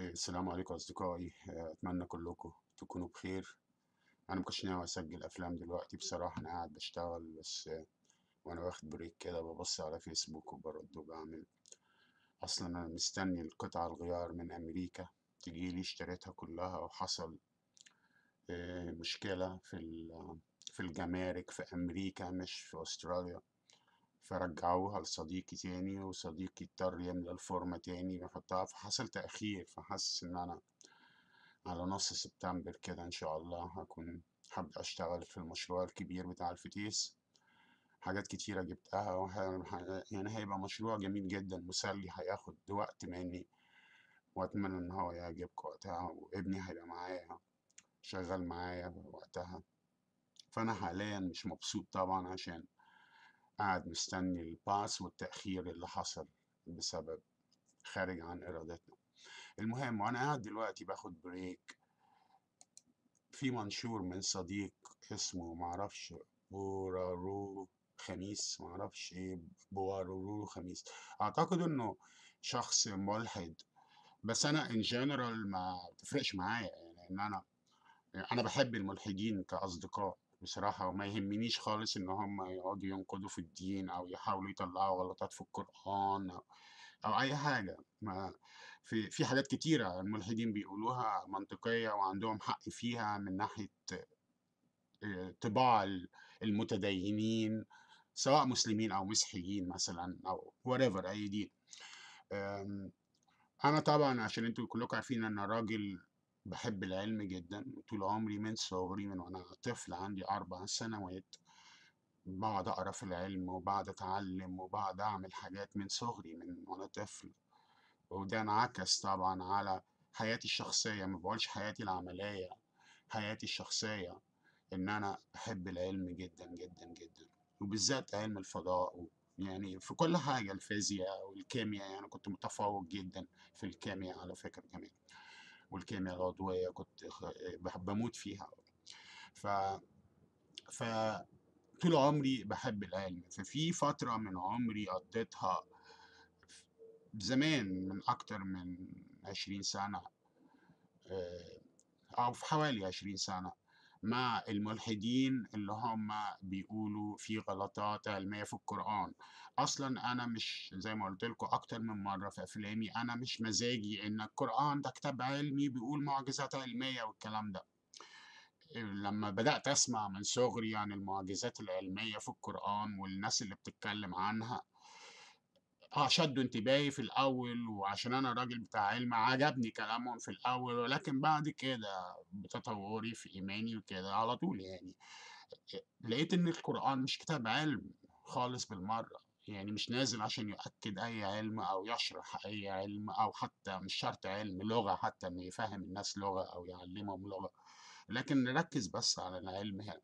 السلام عليكم أصدقائي آه، أتمنى كلكم تكونوا بخير أنا مكنتش ناوي أسجل أفلام دلوقتي بصراحة أنا قاعد بشتغل بس آه، وأنا واخد بريك كده ببص على فيسبوك وبرد وبعمل أصلا أنا مستني القطعة الغيار من أمريكا تجيلي اشتريتها كلها وحصل آه، مشكلة في في الجمارك في أمريكا مش في أستراليا فرجعوها لصديقي تاني وصديقي اضطر يملى الفورمة تاني ويحطها فحصل تأخير فحاسس إن أنا على نص سبتمبر كده إن شاء الله هكون هبدأ أشتغل في المشروع الكبير بتاع الفتيس حاجات كتيرة جبتها وه... يعني هيبقى مشروع جميل جدا مسلي هياخد وقت مني وأتمنى إن هو يعجبكم وقتها وابني هيبقى معايا شغال معايا وقتها فأنا حاليا مش مبسوط طبعا عشان قاعد مستني الباص والتأخير اللي حصل بسبب خارج عن إرادتنا المهم وأنا قاعد دلوقتي باخد بريك في منشور من صديق اسمه معرفش بورارو خميس معرفش ايه بوارورو خميس اعتقد انه شخص ملحد بس انا ان جنرال ما تفرقش معايا يعني ان انا انا بحب الملحدين كاصدقاء بصراحة وما يهمنيش خالص إن هم يقعدوا ينقدوا في الدين أو يحاولوا يطلعوا غلطات في القرآن أو, أو أي حاجة ما في في حاجات كتيرة الملحدين بيقولوها منطقية وعندهم حق فيها من ناحية آه، طباع المتدينين سواء مسلمين أو مسيحيين مثلا أو whatever أي دين أنا طبعا عشان انتوا كلكم عارفين أنا راجل بحب العلم جدا طول عمري من صغري من وانا طفل عندي اربع سنوات بقعد اقرا في العلم وبقعد اتعلم وبقعد اعمل حاجات من صغري من وانا طفل وده انعكس طبعا على حياتي الشخصيه ما بقولش حياتي العمليه حياتي الشخصيه ان انا بحب العلم جدا جدا جدا وبالذات علم الفضاء يعني في كل حاجه الفيزياء والكيمياء يعني كنت متفوق جدا في الكيمياء على فكره كمان والكاميرا العضوية كنت بموت فيها ف ف طول عمري بحب العلم ففي فترة من عمري قضيتها زمان من أكتر من عشرين سنة آه، أو في حوالي عشرين سنة مع الملحدين اللي هم بيقولوا في غلطات علمية في القرآن أصلا أنا مش زي ما قلت لكم أكتر من مرة في أفلامي أنا مش مزاجي إن القرآن ده كتاب علمي بيقول معجزات علمية والكلام ده لما بدأت أسمع من صغري عن المعجزات العلمية في القرآن والناس اللي بتتكلم عنها آه، شدوا انتباهي في الأول وعشان أنا راجل بتاع علم عجبني كلامهم في الأول ولكن بعد كده بتطوري في إيماني وكده على طول يعني لقيت إن القرآن مش كتاب علم خالص بالمرة يعني مش نازل عشان يؤكد أي علم أو يشرح أي علم أو حتى مش شرط علم لغة حتى إنه يفهم الناس لغة أو يعلمهم لغة لكن نركز بس على العلم هنا يعني.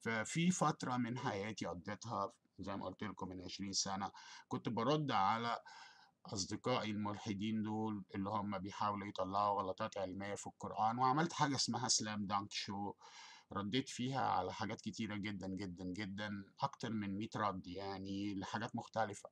ففي فترة من حياتي قضيتها زي ما قلت لكم من 20 سنة كنت برد على أصدقائي الملحدين دول اللي هم بيحاولوا يطلعوا غلطات علمية في القرآن وعملت حاجة اسمها سلام دانك شو رديت فيها على حاجات كتيرة جدا جدا جدا أكتر من 100 رد يعني لحاجات مختلفة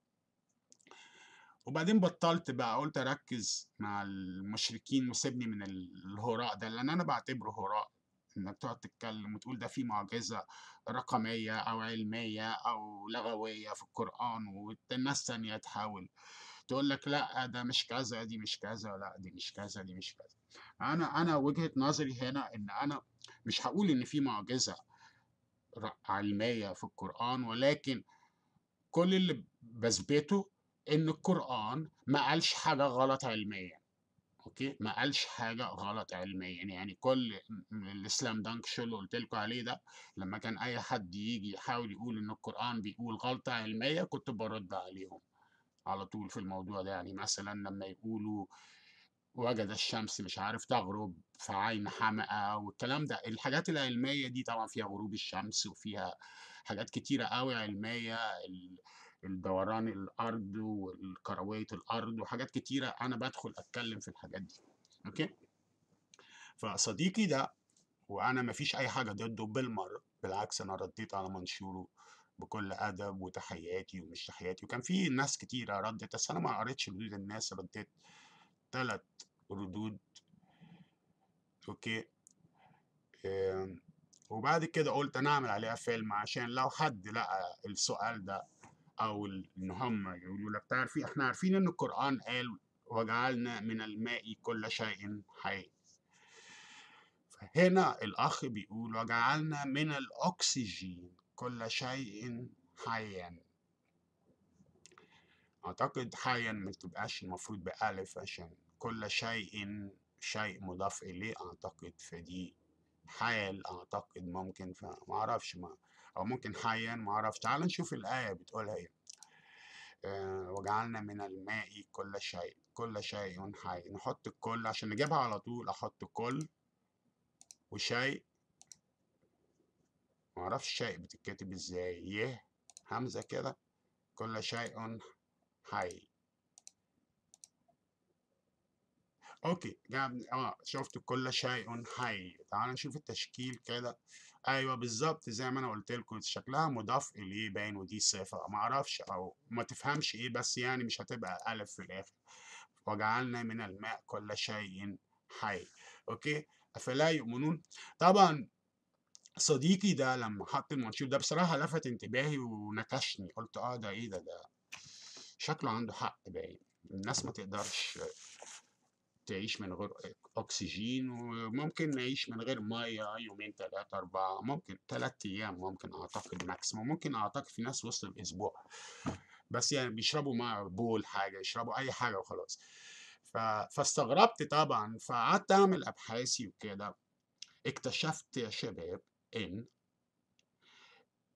وبعدين بطلت بقى قلت أركز مع المشركين وسيبني من الهراء ده لأن أنا بعتبره هراء انك تقعد تتكلم وتقول ده في معجزه رقميه او علميه او لغويه في القران والناس تانية تحاول تقول لك لا ده مش كذا دي مش كذا لا دي مش كذا دي مش كذا انا انا وجهه نظري هنا ان انا مش هقول ان في معجزه علميه في القران ولكن كل اللي بثبته ان القران ما قالش حاجه غلط علميا اوكي ما قالش حاجه غلط علميا يعني كل الاسلام دانك شو اللي قلت لكم عليه ده لما كان اي حد يجي يحاول يقول ان القران بيقول غلطه علميه كنت برد عليهم على طول في الموضوع ده يعني مثلا لما يقولوا وجد الشمس مش عارف تغرب في عين حمقى والكلام ده الحاجات العلميه دي طبعا فيها غروب الشمس وفيها حاجات كتيره قوي علميه الدوران الارض والكرويه الارض وحاجات كتيره انا بدخل اتكلم في الحاجات دي اوكي فصديقي ده وانا مفيش اي حاجه ضده بالمره بالعكس انا رديت على منشوره بكل ادب وتحياتي ومش تحياتي وكان في ناس كتيره ردت بس انا ما قريتش ردود الناس رديت ثلاث ردود اوكي وبعد كده قلت انا اعمل عليها فيلم عشان لو حد لقى السؤال ده او ان هم يقولوا لك تعرفي احنا عارفين ان القران قال وجعلنا من الماء كل شيء حي فهنا الاخ بيقول وجعلنا من الاكسجين كل شيء حيا اعتقد حيا ما تبقاش المفروض بالف عشان كل شيء شيء مضاف اليه اعتقد فدي حال اعتقد ممكن فمعرفش ما او ممكن حيا ما اعرفش تعال نشوف الايه بتقولها ايه آه، وجعلنا من الماء كل شيء كل شيء حي نحط الكل عشان نجيبها على طول احط كل وشيء معرفش شيء بتتكتب ازاي يه همزة كده كل شيء حي اوكي جاب اه شفت كل شيء حي تعال نشوف التشكيل كده ايوه بالظبط زي ما انا قلت لكم شكلها مضاف اليه باين ودي صفر ما اعرفش او ما تفهمش ايه بس يعني مش هتبقى الف في الاخر وجعلنا من الماء كل شيء حي اوكي افلا يؤمنون طبعا صديقي ده لما حط المنشور ده بصراحه لفت انتباهي ونكشني قلت اه ده ايه ده ده شكله عنده حق باين الناس ما تقدرش تعيش من غير أكسجين وممكن نعيش من غير مية يومين ثلاثة أربعة ممكن ثلاثة أيام ممكن أعتقد ماكسيموم ممكن أعتقد في ناس وصل الأسبوع بس يعني بيشربوا ماء بول حاجة يشربوا أي حاجة وخلاص ف... فاستغربت طبعا فقعدت أعمل أبحاثي وكده اكتشفت يا شباب إن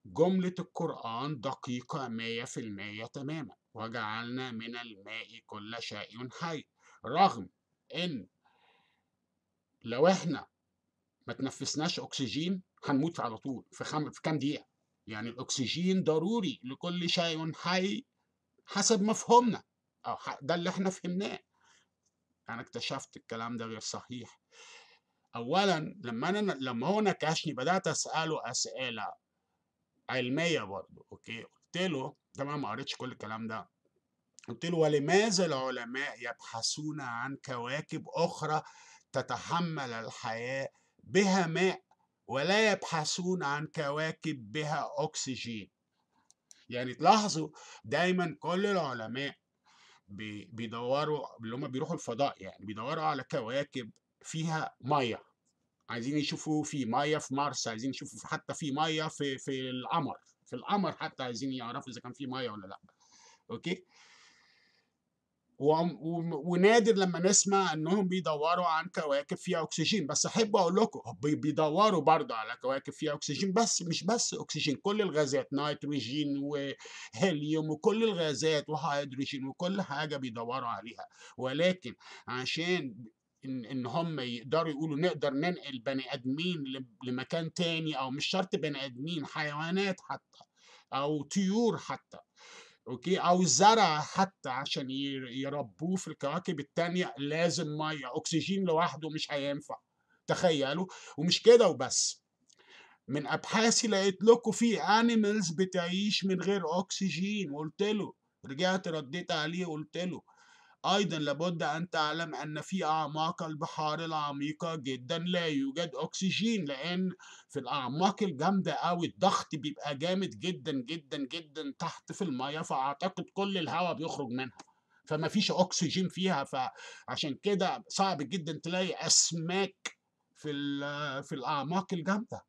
جملة القرآن دقيقة مية في المية تماما وجعلنا من الماء كل شيء حي رغم ان لو احنا ما تنفسناش اكسجين هنموت على طول في, خم... في كام دقيقه يعني الاكسجين ضروري لكل شيء حي حسب مفهومنا او ده اللي احنا فهمناه انا اكتشفت الكلام ده غير صحيح اولا لما انا لما هو نكشني بدات اساله اسئله علميه برضه اوكي قلت له طبعا ما قريتش كل الكلام ده قلت له ولماذا العلماء يبحثون عن كواكب أخرى تتحمل الحياة بها ماء ولا يبحثون عن كواكب بها أكسجين يعني تلاحظوا دايما كل العلماء بيدوروا اللي هم بيروحوا الفضاء يعني بيدوروا على كواكب فيها ميه عايزين يشوفوا في ميه في مارس عايزين يشوفوا حتى في ميه في في القمر في القمر حتى عايزين يعرفوا اذا كان في ميه ولا لا اوكي ونادر لما نسمع انهم بيدوروا عن كواكب فيها اكسجين بس احب اقول لكم بيدوروا برضه على كواكب فيها اكسجين بس مش بس اكسجين كل الغازات نيتروجين وهيليوم وكل الغازات وهيدروجين وكل حاجه بيدوروا عليها ولكن عشان ان ان هم يقدروا يقولوا نقدر ننقل بني ادمين لمكان تاني او مش شرط بني ادمين حيوانات حتى او طيور حتى اوكي او زرع حتى عشان يربوه في الكواكب التانية لازم ميه اكسجين لوحده مش هينفع تخيلوا ومش كده وبس من ابحاثي لقيت لكم في انيمالز بتعيش من غير اكسجين قلت له رجعت رديت عليه قلت له أيضا لابد أن تعلم أن في أعماق البحار العميقة جدا لا يوجد أكسجين لأن في الأعماق الجامدة أو الضغط بيبقى جامد جدا جدا جدا تحت في المية فأعتقد كل الهواء بيخرج منها فما فيش أكسجين فيها فعشان كده صعب جدا تلاقي أسماك في في الأعماق الجامدة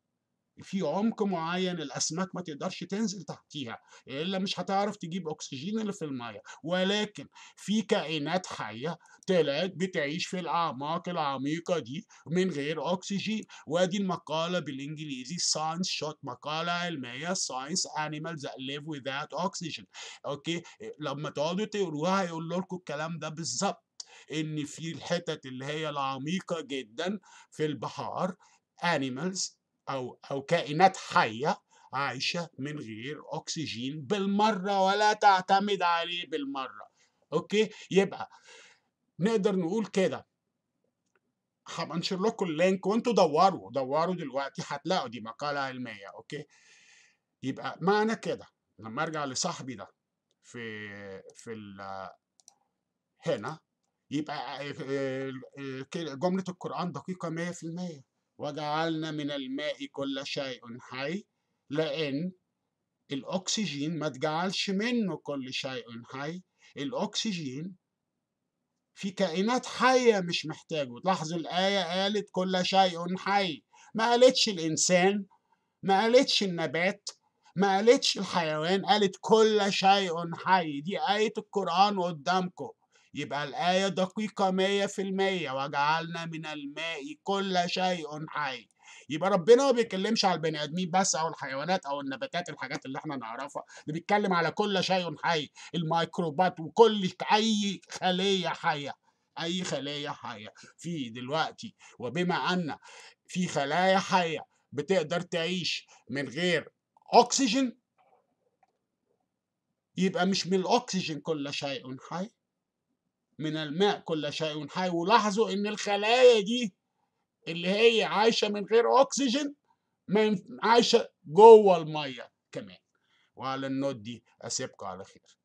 في عمق معين الاسماك ما تقدرش تنزل تحتيها الا مش هتعرف تجيب اكسجين اللي في المايه ولكن في كائنات حيه طلعت بتعيش في الاعماق العميقه دي من غير اكسجين وادي المقاله بالانجليزي ساينس شوت مقاله علميه ساينس انيمالز ليف without اوكسجين اوكي لما تقعدوا تقروها هيقول لكم الكلام ده بالظبط ان في الحتت اللي هي العميقه جدا في البحار animals أو أو كائنات حية عايشة من غير أكسجين بالمرة ولا تعتمد عليه بالمرة أوكي يبقى نقدر نقول كده هبقى انشر لكم اللينك وانتوا دوروا دوروا دلوقتي هتلاقوا دي مقالة علمية اوكي يبقى معنى كده لما ارجع لصاحبي ده في في ال هنا يبقى آه، آه، آه، جملة القرآن دقيقة 100% وجعلنا من الماء كل شيء حي لأن الأكسجين ما تجعلش منه كل شيء حي الأكسجين في كائنات حية مش محتاجه لاحظوا الآية قالت كل شيء حي ما قالتش الإنسان ما قالتش النبات ما قالتش الحيوان قالت كل شيء حي دي آية القرآن قدامكم يبقى الآية دقيقة مية في المية وجعلنا من الماء كل شيء حي يبقى ربنا ما بيتكلمش على البني ادمين بس او الحيوانات او النباتات الحاجات اللي احنا نعرفها ده بيتكلم على كل شيء حي الميكروبات وكل اي خليه حيه اي خليه حيه في دلوقتي وبما ان في خلايا حيه بتقدر تعيش من غير اكسجين يبقى مش من الاكسجين كل شيء حي من الماء كل شيء حي ولاحظوا ان الخلايا دي اللي هي عايشه من غير اكسجين ما عايشه جوه الميه كمان وعلى النوت دي اسيبكم على خير